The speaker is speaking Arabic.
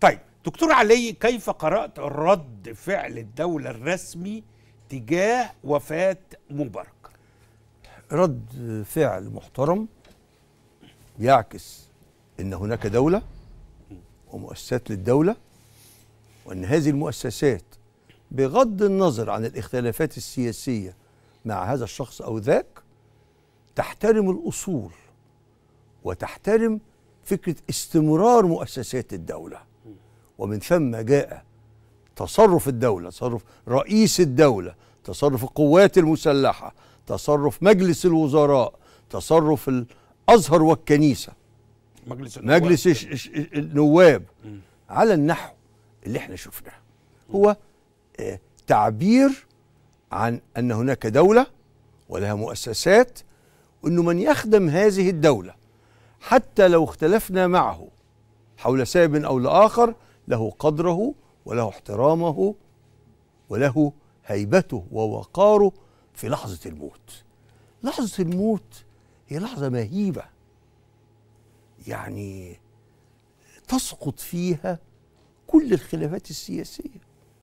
طيب دكتور علي كيف قرأت رد فعل الدولة الرسمي تجاه وفاة مبارك رد فعل محترم يعكس ان هناك دولة ومؤسسات للدولة وان هذه المؤسسات بغض النظر عن الاختلافات السياسية مع هذا الشخص او ذاك تحترم الاصول وتحترم فكرة استمرار مؤسسات الدولة ومن ثم جاء تصرف الدولة تصرف رئيس الدولة تصرف القوات المسلحة تصرف مجلس الوزراء تصرف الأزهر والكنيسة مجلس النواب, مجلس النواب على النحو اللي احنا شفناه هو آه، تعبير عن أن هناك دولة ولها مؤسسات وأنه من يخدم هذه الدولة حتى لو اختلفنا معه حول سبب أو لآخر له قدره وله احترامه وله هيبته ووقاره في لحظة الموت لحظة الموت هي لحظة مهيبة يعني تسقط فيها كل الخلافات السياسية